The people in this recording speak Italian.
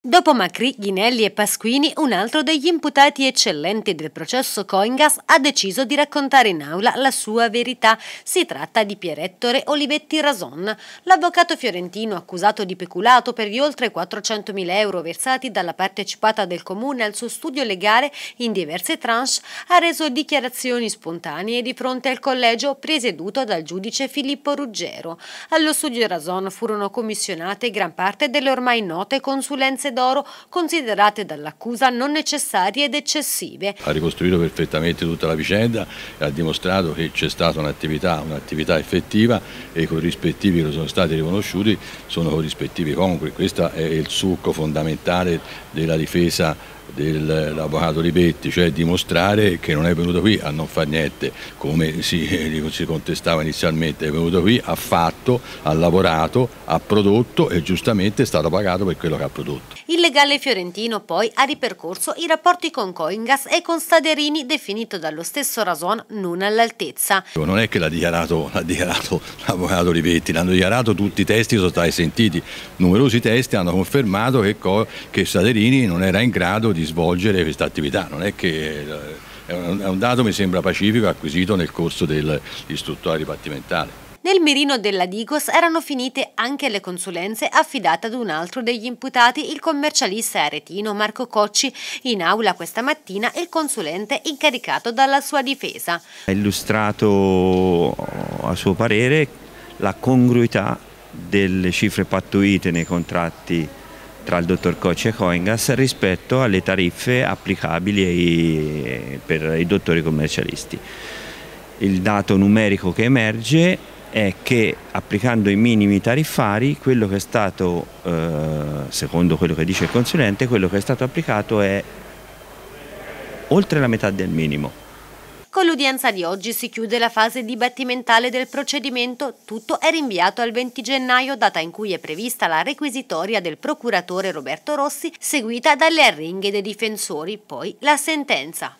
Dopo Macri, Ghinelli e Pasquini, un altro degli imputati eccellenti del processo Coingas ha deciso di raccontare in aula la sua verità. Si tratta di Pierettore Olivetti Rason, l'avvocato fiorentino accusato di peculato per gli oltre 400.000 euro versati dalla partecipata del comune al suo studio legale in diverse tranche, ha reso dichiarazioni spontanee di fronte al collegio presieduto dal giudice Filippo Ruggero. Allo studio Rason furono commissionate gran parte delle ormai note consulenze tasse d'oro considerate dall'accusa non necessarie ed eccessive. Ha ricostruito perfettamente tutta la vicenda e ha dimostrato che c'è stata un'attività, un'attività effettiva e i corrispettivi che sono stati riconosciuti sono corrispettivi congrui. Questo è il succo fondamentale della difesa dell'avvocato eh, Ripetti, cioè dimostrare che non è venuto qui a non fare niente, come si, eh, si, contestava inizialmente, è venuto qui, ha fatto, ha lavorato, ha prodotto e giustamente è stato pagato per quello che ha prodotto. Il legale fiorentino poi ha ripercorso i rapporti con Coingas e con Staderini, definito dallo stesso Rason non all'altezza. Non è che l'ha dichiarato, l'avvocato Ripetti, l'hanno dichiarato tutti i testi sono stati sentiti, numerosi testi hanno confermato che, che Staderini non era in grado di di svolgere questa attività, non è che eh, è un dato mi sembra pacifico acquisito nel corso dell'istruttoria dibattimentale. Nel mirino della Digos erano finite anche le consulenze affidate ad un altro degli imputati, il commercialista aretino Marco Cocci. In aula questa mattina il consulente incaricato dalla sua difesa. Ha illustrato a suo parere la congruità delle cifre pattuite nei contratti tra il dottor Coccia e Coingas rispetto alle tariffe applicabili per i dottori commercialisti. Il dato numerico che emerge è che applicando i minimi tariffari quello che è stato, eh, secondo quello che dice il consulente, quello che è stato applicato è oltre la metà del minimo. Con l'udienza di oggi si chiude la fase dibattimentale del procedimento, tutto è rinviato al 20 gennaio, data in cui è prevista la requisitoria del procuratore Roberto Rossi, seguita dalle arringhe dei difensori, poi la sentenza.